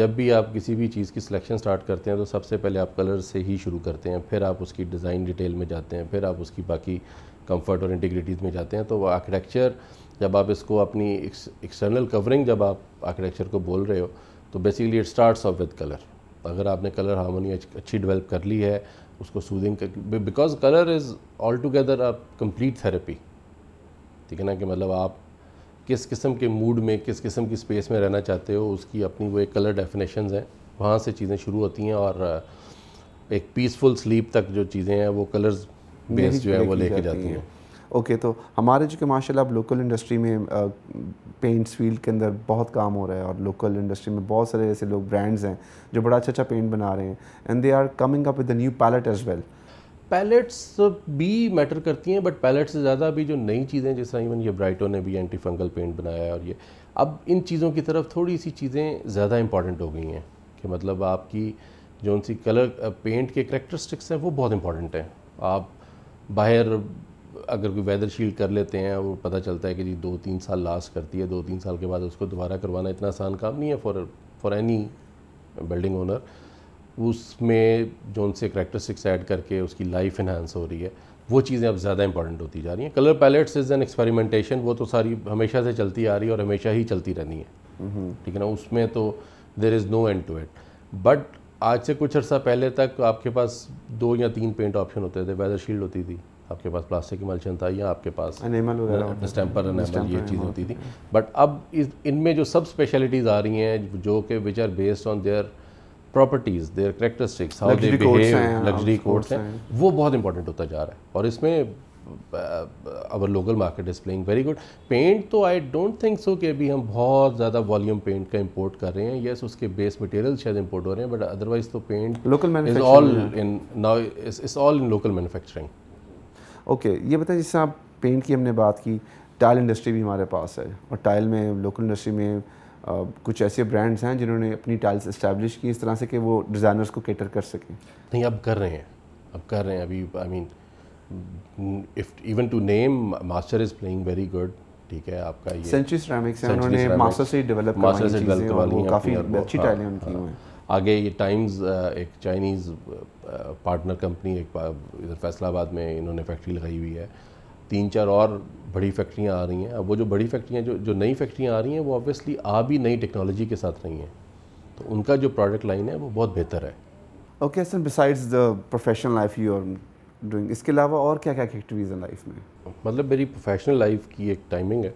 जब भी आप किसी भी चीज़ की सिलेक्शन स्टार्ट करते हैं तो सबसे पहले आप कलर से ही शुरू करते हैं फिर आप उसकी डिज़ाइन डिटेल में जाते हैं फिर आप उसकी बाकी कंफर्ट और इंटीग्रिटीज़ में जाते हैं तो आर्किटेक्चर जब आप इसको अपनी एक्सटर्नल कवरिंग जब आप आर्किटेक्चर को बोल रहे हो तो basically it starts off with colour अगर आपने कलर हारमोनी अच्छी डेवलप कर ली है उसको सूदिंग कर because colour is all together a complete therapy ठीक है ना कि मतलब आप किस किस्म के मूड में किस किस्म की स्पेस में रहना चाहते हो उसकी अपनी वो एक कलर डेफिनेशन हैं वहाँ से चीज़ें शुरू होती हैं और एक पीसफुल स्लीप तक जो चीज़ें हैं वो कलर्स बेस्ड जो है वो लेके जाती हैं ओके तो हमारे जो कि माशाल्लाह अब लोकल इंडस्ट्री में पेंट्स फील्ड के अंदर बहुत काम हो रहा है और लोकल इंडस्ट्री में बहुत सारे ऐसे लोग ब्रांड्स हैं जो बड़ा अच्छा अच्छा पेंट बना रहे हैं and they are coming up with new palette as well palettes भी मैटर करती हैं बट पैलेट से ज़्यादा अभी जो नई चीज़ें जिस तरह इवन ये ब्राइटो ने भी एंटी फंगल पेंट बनाया है और ये अब इन चीज़ों की तरफ थोड़ी सी चीज़ें ज़्यादा इंपॉर्टेंट हो गई हैं कि मतलब आपकी जो उनसी कलर पेंट के करेक्टरिस्टिक्स हैं वो बहुत इंपॉर्टेंट हैं आप बाहर अगर कोई वेदर शील्ड कर लेते हैं वो पता चलता है कि जी दो तीन साल लास्ट करती है दो तीन साल के बाद उसको दोबारा करवाना इतना आसान काम नहीं है for for any building owner उसमें जो उनसे करेक्टरिस्टिक्स ऐड करके उसकी लाइफ इन्हांस हो रही है वो चीज़ें अब ज़्यादा इंपॉर्टेंट होती जा रही हैं colour palettes is an experimentation वो तो सारी हमेशा से चलती आ रही है और हमेशा ही चलती रहनी है ठीक है ना उसमें तो there is no end to it but आज से कुछ अर्सा पहले तक आपके पास दो या तीन पेंट ऑप्शन होते थे वेदर शील्ड होती थी आपके पास प्लास्टिक की था या आपके पास स्टैम्पर एनेमल ये चीज़ होती थी बट अब इस इनमें जो सब स्पेशलिटीज़ आ रही हैं जो कि which are based on their properties their characteristics how they behave luxury codes हैं वो बहुत इंपॉर्टेंट होता जा रहा है और इसमें our local market is playing very good paint तो आई डोंट थिंक सो कि अभी हम बहुत ज़्यादा वॉल्यूम पेंट का इंपोर्ट कर रहे हैं येस उसके बेस मटेरियल शायद इंपोर्ट हो रहे हैं बट अदरवाइज तो paint local all in now is all in local manufacturing okay ये बताइए जैसे आप पेंट की हमने बात की टाइल इंडस्ट्री भी हमारे पास है और टाइल में लोकल इंडस्ट्री में आ, कुछ ऐसे ब्रांड्स हैं जिन्होंने अपनी टाइल्स इस्टेब्लिश की इस तरह से कि वो डिज़ाइनर्स को कैटर कर सकें नहीं अब कर रहे हैं अब कर रहे हैं अभी I mean if even to name Master is playing very good ठीक है आपका ये सेंचुरी सिरामिक्स हैं उन्होंने मास्टर से डेवलप मास्टर से डेवलप काफ़ी अच्छी टाइलें हाँ, उनकी हाँ। हुई हैं आगे ये टाइम्स uh, एक चाइनीज़ पार्टनर कंपनी एक इधर फैसलाबाद में इन्होंने फैक्ट्री लगाई हुई है तीन चार और बड़ी फैक्ट्रियाँ आ रही हैं अब वो जो बड़ी फैक्ट्रियाँ जो जो नई फैक्ट्रियाँ आ रही हैं वो ऑब्वियसली आ भी नई टेक्नोलॉजी के साथ रही हैं तो उनका जो प्रोडक्ट लाइन है वो बहुत बेहतर है okay sir besides the professional life you are doing इसके अलावा और क्या क्या एक्टिविटीज़ हैं लाइफ में मतलब मेरी प्रोफेशनल लाइफ की एक टाइमिंग है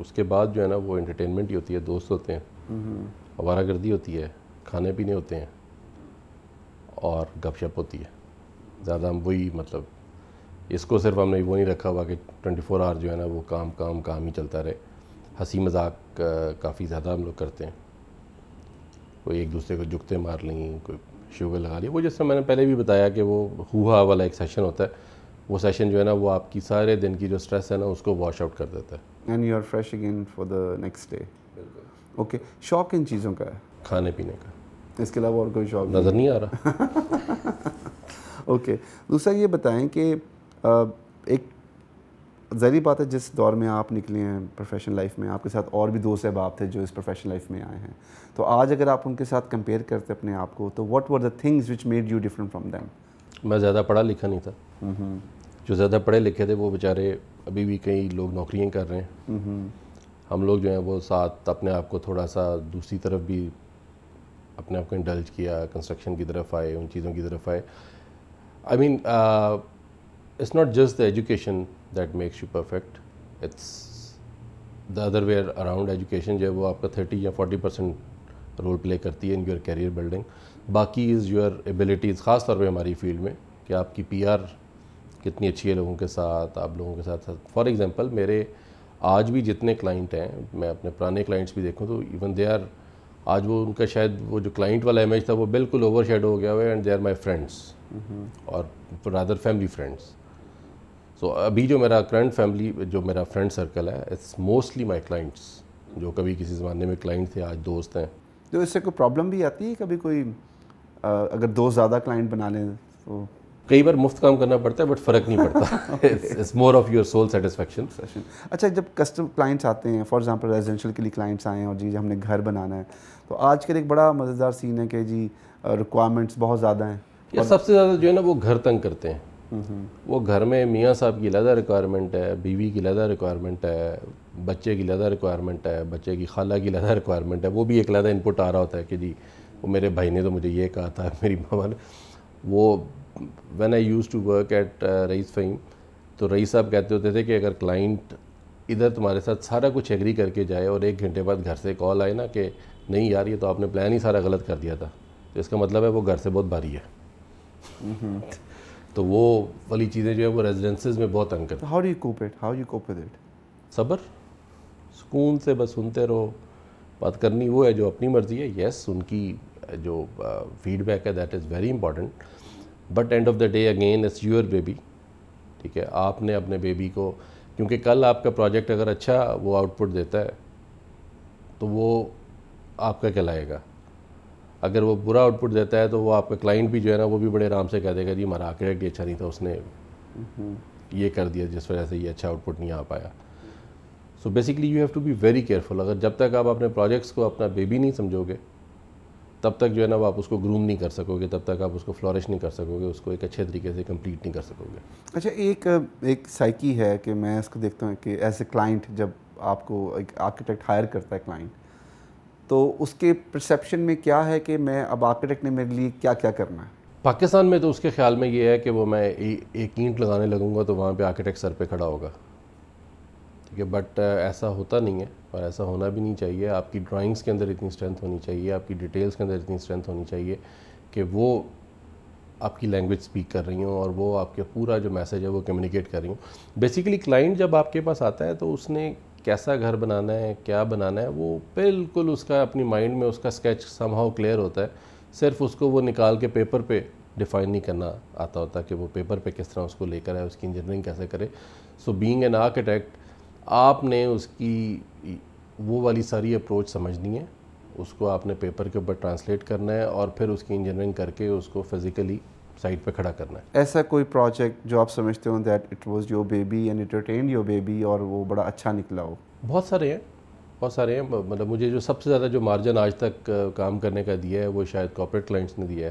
उसके बाद जो है ना वो एंटरटेनमेंट ही होती है दोस्त होते हैं हम्म। आवारागर्दी होती है खाने पीने होते हैं और गपशप होती है ज़्यादा हम वही मतलब इसको सिर्फ हमने वो नहीं रखा हुआ कि ट्वेंटी फोर आवर जो है ना वो काम काम काम ही चलता रहे हंसी मजाक काफ़ी ज़्यादा हम लोग करते हैं कोई एक दूसरे को जुकते मार लेंगे कोई शुगर लगा ली वो जैसे मैंने पहले भी बताया कि वो हुआ वाला एक सेशन होता है वो सेशन जो है ना वो आपकी सारे दिन की जो स्ट्रेस है ना उसको वॉश आउट कर देता है and you are fresh again for the next day okay शौक इन चीज़ों का है खाने पीने का इसके अलावा और कोई शौक नज़र नहीं आ रहा ओके *laughs* दूसरा ये बताएं कि एक जहरी बात है जिस दौर में आप निकले हैं प्रोफेशनल लाइफ में आपके साथ और भी से बाप थे जो इस प्रोफेशनल लाइफ में आए हैं तो आज अगर आप उनके साथ कंपेयर करते अपने आप को तो what were the things which made you different from them मैं ज़्यादा पढ़ा लिखा नहीं था हम्म। जो ज़्यादा पढ़े लिखे थे वो बेचारे अभी भी कई लोग नौकरियाँ कर रहे हैं हम्म। हम लोग जो हैं वो साथ अपने आप को थोड़ा सा दूसरी तरफ भी अपने आप को इंडल्ज किया कंस्ट्रक्शन की तरफ आए उन चीज़ों की तरफ आए I mean it's not just the education that makes you perfect it's the other where around education जो है वो आपका थर्टी या फोर्टी परसेंट रोल प्ले करती है इन योर कैरियर बिल्डिंग बाकी इज़ योर एबिलिटीज़ ख़ास तौर पर हमारी फील्ड में कि आपकी पी आर कितनी अच्छी है लोगों के साथ आप लोगों के साथ फॉर एग्ज़ाम्पल मेरे आज भी जितने क्लाइंट हैं मैं अपने पुराने क्लाइंट्स भी देखूँ तो इवन दे आर आज वो उनका शायद वो जो क्लाइंट वाला इमेज था वो बिल्कुल ओवर हो गया हुआ है and they are my friends और रादर फैमिली फ्रेंड्स सो अभी जो मेरा करंट फैमिली जो मेरा फ्रेंड सर्कल है इट्स मोस्टली माई क्लाइंट्स जो कभी किसी ज़माने में क्लाइंट थे आज दोस्त हैं तो इससे कोई प्रॉब्लम भी आती है कभी कोई आ, अगर दोस्त ज़्यादा क्लाइंट बना लें तो कई बार मुफ्त काम करना पड़ता है बट फर्क नहीं पड़ता it's more of your soul satisfaction अच्छा जब कस्टम क्लाइंट्स आते हैं फॉर एग्जांपल रेजिडेंशियल के लिए क्लाइंट्स आए हैं और जी हमने घर बनाना है तो आजकल एक बड़ा मज़ेदार सीन है कि जी रिक्वायरमेंट्स बहुत ज़्यादा हैं या सबसे ज़्यादा जो है ना वो घर तंग करते हैं हम्म, हम्म। वो घर में मियाँ साहब की लदा रिक्वायरमेंट है बीवी की लदा रिक्वायरमेंट है बच्चे की लदा रिक्वायरमेंट है बच्चे की खाला की लदा रिक्वायरमेंट है वो भी एक लदा इनपुट आ रहा होता है कि जी वो मेरे भाई ने तो मुझे ये कहा था मेरी मामा ने वो when I use to work at Rais Faheem तो रईस साहब कहते होते थे कि अगर क्लाइंट इधर तुम्हारे साथ सारा कुछ एग्री करके जाए और एक घंटे बाद घर से कॉल आए ना कि नहीं यार ये तो आपने प्लान ही सारा गलत कर दिया था तो इसका मतलब है वो घर से बहुत भारी है तो वो वाली चीज़ें जो है वो रेजिडेंसेज में बहुत अंक how you cope it how you cope it सब्र सुकून से बस सुनते रहो बात करनी वो है जो अपनी मर्ज़ी है येस yes, उनकी जो फीडबैक uh, है that is very important but end of the day again it's your baby ठीक है आपने अपने बेबी को क्योंकि कल आपका प्रोजेक्ट अगर अच्छा वो आउटपुट देता है तो वो आपका कहलाएगा अगर वो बुरा आउटपुट देता है तो वो आपका क्लाइंट भी जो है ना वो भी बड़े आराम से कह देगा जी हमारा आर्किटेक्ट ही अच्छा नहीं था उसने हम्म। ये कर दिया जिस वजह से ये अच्छा आउटपुट नहीं आ पाया so basically you have to be very careful अगर जब तक आप अपने प्रोजेक्ट्स को अपना बेबी नहीं समझोगे तब तक जो है ना वो आप उसको ग्रूम नहीं कर सकोगे तब तक आप उसको फ्लॉरिश नहीं कर सकोगे उसको एक अच्छे तरीके से कंप्लीट नहीं कर सकोगे अच्छा एक एक साइकी है कि मैं इसको देखता हूँ कि एज ए क्लाइंट जब आपको एक आर्किटेक्ट हायर करता है क्लाइंट तो उसके परसेप्शन में क्या है कि मैं अब आर्किटेक्ट ने मेरे लिए क्या क्या करना है पाकिस्तान में तो उसके ख्याल में ये है कि वो मैं ए, एक ईंट लगाने लगूंगा तो वहाँ पे आर्किटेक्ट सर पे खड़ा होगा ठीक है बट ऐसा होता नहीं है और ऐसा होना भी नहीं चाहिए आपकी ड्राइंग्स के अंदर इतनी स्ट्रेंथ होनी चाहिए आपकी डिटेल्स के अंदर इतनी स्ट्रेंथ होनी चाहिए कि वो आपकी लैंग्वेज स्पीक कर रही हूँ और वो आपके पूरा जो मैसेज है वो कम्युनिकेट कर रही हूँ बेसिकली क्लाइंट जब आपके पास आता है तो उसने कैसा घर बनाना है क्या बनाना है वो बिल्कुल उसका अपनी माइंड में उसका स्केच समहाउ क्लियर होता है सिर्फ उसको वो निकाल के पेपर पे डिफ़ाइन नहीं करना आता होता कि वो पेपर पे किस तरह उसको लेकर आए उसकी इंजीनियरिंग कैसे करे सो बीइंग एन आर्किटेक्ट आपने उसकी वो वाली सारी अप्रोच समझनी है उसको आपने पेपर के ऊपर ट्रांसलेट करना है और फिर उसकी इंजीनियरिंग करके उसको फिज़िकली साइड पे खड़ा करना है ऐसा कोई प्रोजेक्ट जो आप समझते हो that it was your baby and entertain your baby और वो बड़ा अच्छा निकला हो बहुत सारे हैं बहुत सारे हैं मतलब मुझे जो सबसे ज़्यादा जो मार्जिन आज तक काम करने का दिया है वो शायद कॉपरेट क्लाइंट्स ने दिया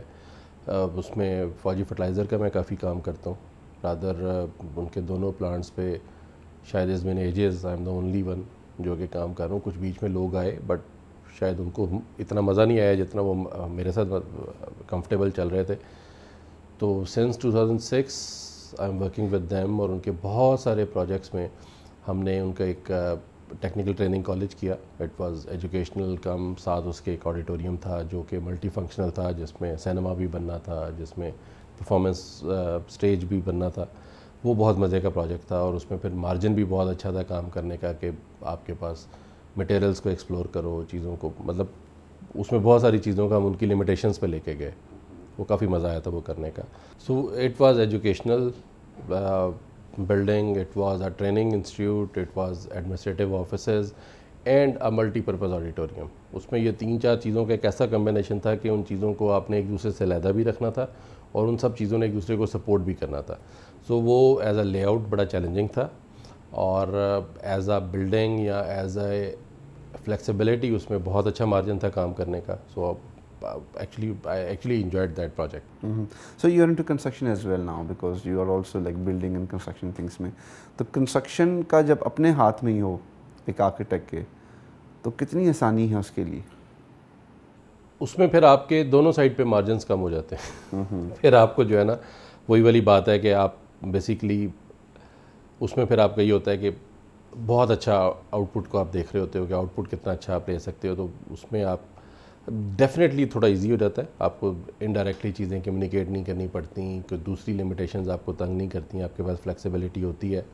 है उसमें फौजी फर्टिलाइज़र का मैं काफ़ी काम करता हूँ रादर उनके दोनों प्लांट्स पे शायद इज़ मैन एजेस I am the only one जो कि काम कर रहा हूँ कुछ बीच में लोग आए बट शायद उनको इतना मज़ा नहीं आया जितना वो मेरे साथ कंफर्टेबल चल रहे थे तो since 2006 I am working with them और उनके बहुत सारे प्रोजेक्ट्स में हमने उनका एक टेक्निकल ट्रेनिंग कॉलेज किया इट वाज एजुकेशनल कम साथ उसके एक ऑडिटोरियम था जो कि मल्टी फंक्शनल था जिसमें सिनेमा भी बनना था जिसमें परफॉर्मेंस स्टेज भी बनना था वो बहुत मज़े का प्रोजेक्ट था और उसमें फिर मार्जिन भी बहुत अच्छा था काम करने का कि आपके पास मटेरियल्स को एक्सप्लोर करो चीज़ों को मतलब उसमें बहुत सारी चीज़ों का हम उनकी लिमिटेशंस पे लेके गए वो काफ़ी मज़ा आया था वो करने का so it was educational building it was a training institute it was administrative offices and a multipurpose auditorium उसमें ये तीन चार चीज़ों का एक ऐसा कम्बिनेशन था कि उन चीज़ों को आपने एक दूसरे से लहदा भी रखना था और उन सब चीज़ों ने एक दूसरे को सपोर्ट भी करना था सो so, वो एज अ लेआउट बड़ा चैलेंजिंग था और एज अ बिल्डिंग या एज अ फ्लेक्सिबिलिटी उसमें बहुत अच्छा मार्जिन था काम करने का सो so, uh, actually I actually enjoyed that project. Mm -hmm. So are into construction as well now because you are also like building and construction things में तो construction का जब अपने हाथ में ही हो एक आर्किटेक्ट के तो कितनी आसानी है उसके लिए उसमें फिर आपके दोनों साइड पे मार्जिन्स कम हो जाते हैं *laughs* फिर आपको जो है ना वही वाली बात है कि आप बेसिकली उसमें फिर आपका ये होता है कि बहुत अच्छा आउटपुट को आप देख रहे होते हो कि आउटपुट कितना अच्छा आप ले सकते हो तो उसमें आप डेफिनेटली थोड़ा इजी हो जाता है आपको इनडायरेक्टली चीज़ें कम्युनिकेट नहीं करनी पड़ती कोई दूसरी लिमिटेशंस आपको तंग नहीं करती आपके पास फ्लेक्सिबिलिटी होती है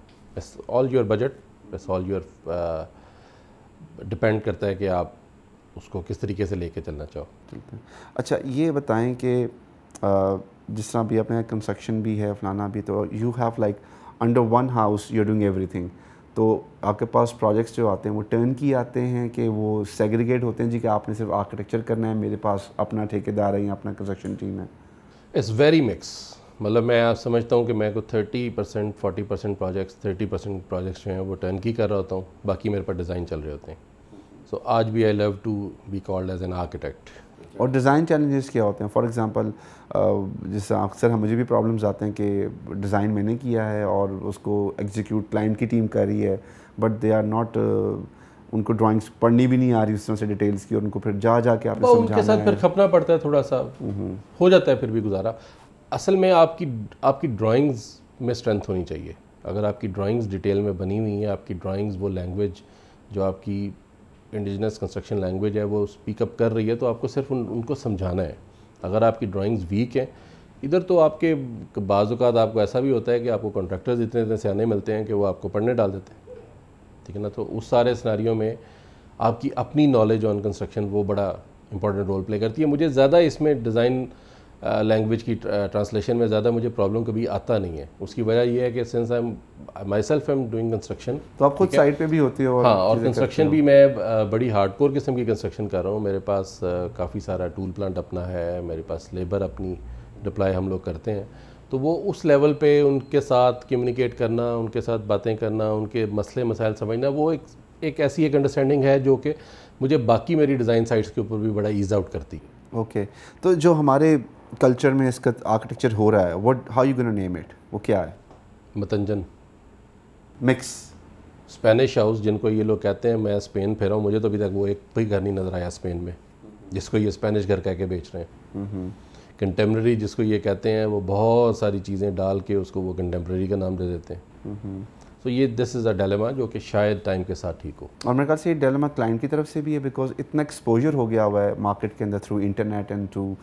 all your budget it's all your depend करता है कि आप उसको किस तरीके से लेके चलना चाहो चलते हैं अच्छा ये बताएं कि जिस तरह भी अपने कंस्ट्रक्शन भी है फलाना भी तो you have like under one house you doing everything तो आपके पास प्रोजेक्ट्स जो आते हैं वो टर्न की आते हैं कि वो सेग्रीगेट होते हैं जी कि आपने सिर्फ आर्किटेक्चर करना है मेरे पास अपना ठेकेदार है या अपना कंस्ट्रक्शन टीम है इट्स वेरी मिक्स मतलब मैं आप समझता हूँ कि मैं को thirty percent forty percent projects thirty percent projects जो हैं वो टर्न की कर रहा होता हूँ बाकी मेरे पास डिज़ाइन चल रहे होते हैं सो so, आज भी I love to be called as an architect और डिज़ाइन चैलेंजेस क्या होते हैं फॉर एग्जांपल जैसे अक्सर हम मुझे भी प्रॉब्लम्स आते हैं कि डिज़ाइन मैंने किया है और उसको एग्जीक्यूट क्लाइंट की टीम कर रही है बट दे आर नॉट उनको ड्राइंग्स पढ़नी भी नहीं आ रही उस तरह से डिटेल्स की और उनको फिर जा जा के आप उनके साथ फिर खपना पड़ता है थोड़ा सा हम्म। हो जाता है फिर भी गुजारा असल में आपकी आपकी ड्राइंग्स में स्ट्रेंथ होनी चाहिए अगर आपकी ड्राइंग्स डिटेल में बनी हुई हैं आपकी ड्राइंग्स वो लैंग्वेज जो आपकी इंडिजनस कंस्ट्रक्शन लैंग्वेज है वो स्पीकअप कर रही है तो आपको सिर्फ उन, उनको समझाना है अगर आपकी ड्राइंग्स वीक हैं इधर तो आपके बाज़ात आपको ऐसा भी होता है कि आपको कॉन्ट्रैक्टर्स इतने इतने सियाने मिलते हैं कि वो आपको पढ़ने डाल देते हैं ठीक है ना तो उस सारे सिनारियों में आपकी अपनी नॉलेज ऑन कंस्ट्रक्शन वो बड़ा इंपॉर्टेंट रोल प्ले करती है मुझे ज़्यादा इसमें डिज़ाइन लैंग्वेज की ट्रांसलेशन में ज़्यादा मुझे प्रॉब्लम कभी आता नहीं है उसकी वजह यह है कि since I am myself am doing construction तो आप खुद साइड पे भी होती हो हाँ और कंस्ट्रक्शन भी मैं बड़ी हार्डकोर किस्म की कंस्ट्रक्शन कर रहा हूँ मेरे पास काफ़ी सारा टूल प्लांट अपना है मेरे पास लेबर अपनी डिप्लाई हम लोग करते हैं तो वो उस लेवल पे उनके साथ कम्युनिकेट करना उनके साथ बातें करना उनके मसले मसाइल समझना वो एक एक ऐसी एक अंडरस्टैंडिंग है जो कि मुझे बाकी मेरी डिज़ाइन साइट्स के ऊपर भी बड़ा ईज़ आउट करती है ओके okay. तो जो हमारे कल्चर में इसका आर्किटेक्चर हो रहा है what how you gonna name it वो क्या है मतंजन मिक्स स्पेनिश हाउस जिनको ये लोग कहते हैं मैं स्पेन फिर हूँ मुझे तो अभी तक वो एक भी घर नहीं नज़र आया स्पेन में जिसको ये स्पेनिश घर कह के बेच रहे हैं कंटेम्प्रेरी mm-hmm. जिसको ये कहते हैं वो बहुत सारी चीज़ें डाल के उसको वो कंटेम्प्रेरी का नाम दे देते हैं तो so ये दिस इज़ अ डेलेमा जो कि शायद टाइम के साथ ठीक हो और मेरे ख्याल से ये डेलेमा क्लाइंट की तरफ से भी है बिकॉज इतना एक्सपोजर हो गया हुआ है मार्केट के अंदर through internet and through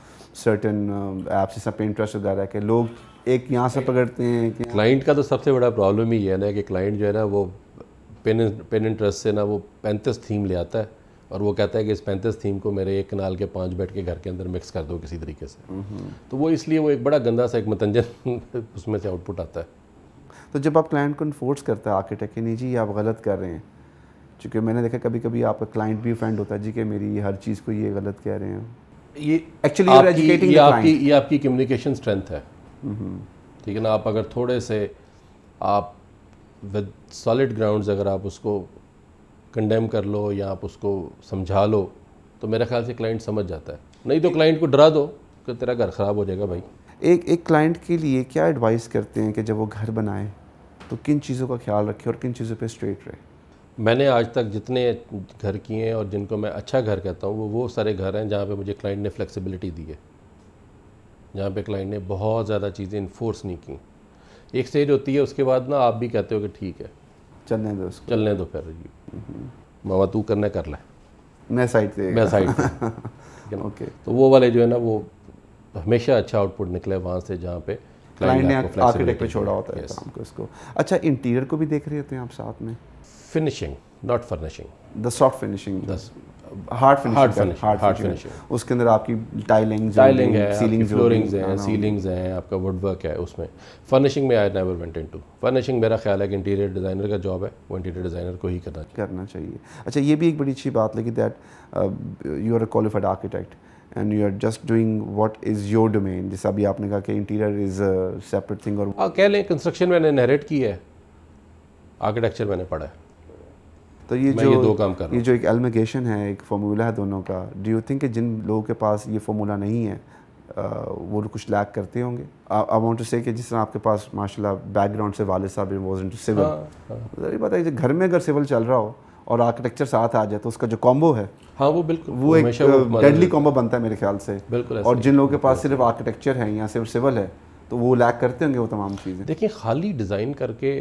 certain apps जैसा पिंटरेस्ट वगैरह के लोग एक यहाँ से पकड़ते हैं कि क्लाइंट का तो सबसे बड़ा प्रॉब्लम ही है ना कि क्लाइंट जो है ना वो पेन पेन इंटरेस्ट से ना वो पैंतीस थीम ले आता है और वो कहता है कि इस पैंतीस थीम को मेरे एक कनाल के पांच बैठ के घर के अंदर मिक्स कर दो किसी तरीके से हम्म। तो वो इसलिए वो एक बड़ा गंदा सा एक मतंजन *laughs* उसमें से आउटपुट आता है तो जब आप क्लाइंट को इन्फोर्स करता है आर्किटेक्ट के नहीं जी आप गलत कर रहे हैं चूँकि मैंने देखा कभी कभी आपका क्लाइंट भी फ्रेंड होता है जी कि मेरी हर चीज़ को ये गलत कह रहे हैं ये एक्चुअली आपकी ये आपकी ये आपकी कम्युनिकेशन स्ट्रेंथ है ठीक है ना आप अगर थोड़े से आप विद सॉलिड ग्राउंड्स अगर आप उसको कंडेम कर लो या आप उसको समझा लो तो मेरे ख्याल से क्लाइंट समझ जाता है नहीं तो क्लाइंट को डरा दो कि तेरा घर ख़राब हो जाएगा भाई एक एक क्लाइंट के लिए क्या एडवाइस करते हैं कि जब वो घर बनाए तो किन चीज़ों का ख्याल रखे और किन चीज़ों पे स्ट्रेट रहे मैंने आज तक जितने घर किए हैं और जिनको मैं अच्छा घर कहता हूँ वो वो सारे घर हैं जहाँ पे मुझे क्लाइंट ने फ्लेक्सिबिलिटी दी है जहाँ पे क्लाइंट ने बहुत ज़्यादा चीज़ें इन्फोर्स नहीं की एक स्टेज होती है उसके बाद ना आप भी कहते हो कि ठीक है चलने दो उसको चलने दो फिर जी हम्म। मामा तू करना कर ले मैं साइड से मैं साइड से ओके *laughs* तो वो वाले जो है ना वो हमेशा अच्छा आउटपुट निकले वहाँ से जहाँ पे क्लाइंट ने आर्किटेक्ट पे छोड़ा होता है काम को इसको अच्छा इंटीरियर को भी देख रहे होते हैं आप साथ में finishing not furnishing the soft finishing hard finishing hard hard finishing उसके अंदर आपकी टाइलिंग टाइलिंग है सीलिंग फ्लोरिंग्स हैं सीलिंग्स हैं आपका वुड वर्क है उसमें फर्निशिंग में I never went into furnishing मेरा ख्याल है कि इंटीरियर डिज़ाइनर का जॉब है वो इंटीरियर डिज़ाइनर को ही करना चाहिए करना चाहिए अच्छा ये भी एक बड़ी अच्छी बात लगी that you are a qualified architect and you are just doing what is your domain जैसे अभी आपने कहा कि इंटीरियर इज़ सेपरेट थिंग और हाँ, कह लें कंस्ट्रक्शन मैंने इनहेरिट की है आर्किटेक्चर मैंने पढ़ा है तो ये जो ये दो काम कर ये जो एक एलमिगेशन है एक फार्मूला है दोनों का डू यू थिंक जिन लोगों के पास ये फार्मूला नहीं है आ, वो कुछ लैक करते होंगे आई वांट टू से कि जिस तरह आपके पास माशाल्लाह बैकग्राउंड से वाले साहब वॉज इन टू सिविल जरूरी बात है घर में अगर सिविल चल रहा हो और आर्किटेक्चर साथ आ जाए तो उसका जो कॉम्बो है हाँ वो बिल्कुल वो एक डेडली कॉम्बो बनता है मेरे ख्याल से बिल्कुल और जिन लोगों के पास सिर्फ आर्किटेक्चर है या सिर्फ सिविल है तो वो लैक करते होंगे वो तमाम चीज़ें देखिए खाली डिज़ाइन करके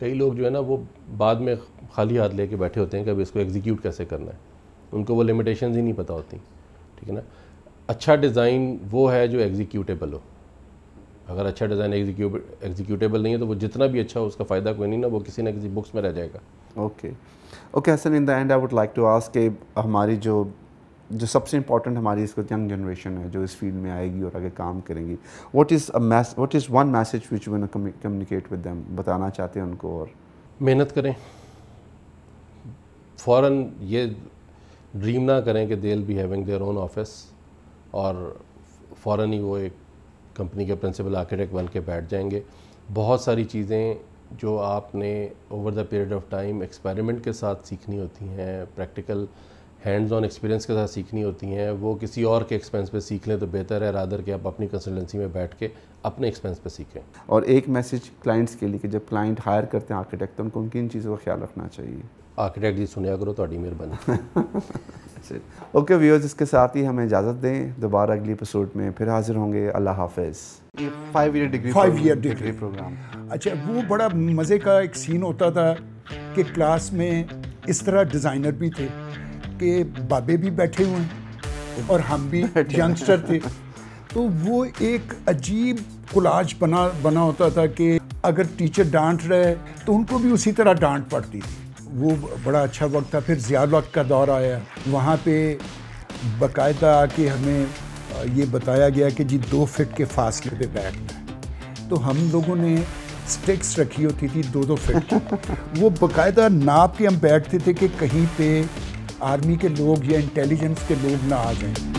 कई लोग जो है ना वो बाद में खाली हाथ लेके बैठे होते हैं कि अब इसको एग्जीक्यूट कैसे करना है उनको वो लिमिटेशन ही नहीं पता होती ठीक है ना अच्छा डिज़ाइन वो है जो एग्जीक्यूटेबल हो अगर अच्छा डिज़ाइन एग्जीक्यूटेबल नहीं है तो वो जितना भी अच्छा हो उसका फ़ायदा कोई नहीं ना वो किसी ना किसी बुक्स में रह जाएगा ओके ओके हसन in the end I would like to ask के हमारी जो जो सबसे इम्पॉर्टेंट हमारी इसको यंग जनरेशन है जो इस फील्ड में आएगी और आगे काम करेंगी what is a is one message which one communicate with them बताना चाहते हैं उनको और मेहनत करें फ़ौर ये ड्रीम ना करें कि they be having their own office और फ़ौर ही वो एक कंपनी के प्रिंसिपल आर्किटेक्ट बन के बैठ जाएंगे बहुत सारी चीज़ें जो आपने over the period of time experiment के साथ सीखनी होती हैं प्रैक्टिकल हैंड्स ऑन एक्सपीरियंस के साथ सीखनी होती हैं वो किसी और के एक्सपेंस पे सीख लें तो बेहतर है रादर कि आप अपनी कंसल्टेंसी में बैठ के अपने एक्सपेंस पे सीखें और एक मैसेज क्लाइंट्स के लिए कि जब क्लाइंट हायर करते हैं आर्किटेक्ट तो उनको उनकी इन चीज़ों का ख्याल रखना चाहिए आर्किटेक्ट जी सुनिया करो तो मेहरबानी ओके व्यूअर्स इसके साथ ही हमें इजाज़त दें दोबारा अगली एपिसोड में फिर हाजिर होंगे अल्लाह हाफिज़ five year degree five year degree program अच्छा वो बड़ा मज़े का एक सीन होता था कि क्लास में इस तरह डिज़ाइनर भी थे के बाबे भी बैठे हुए हैं और हम भी यंगस्टर *laughs* थे तो वो एक अजीब कुलाज बना बना होता था कि अगर टीचर डांट रहे तो उनको भी उसी तरह डांट पड़ती थी वो बड़ा अच्छा वक्त था फिर वक्त का दौर आया वहाँ पे बाकायदा आके हमें ये बताया गया कि जी दो फिट के फासले पे बैठना है तो हम लोगों ने स्टिक्स रखी होती थी दो दो फिट *laughs* वो बाकायदा नाप के हम बैठते थे कि कहीं पे आर्मी के लोग या इंटेलिजेंस के लोग ना आ जाएं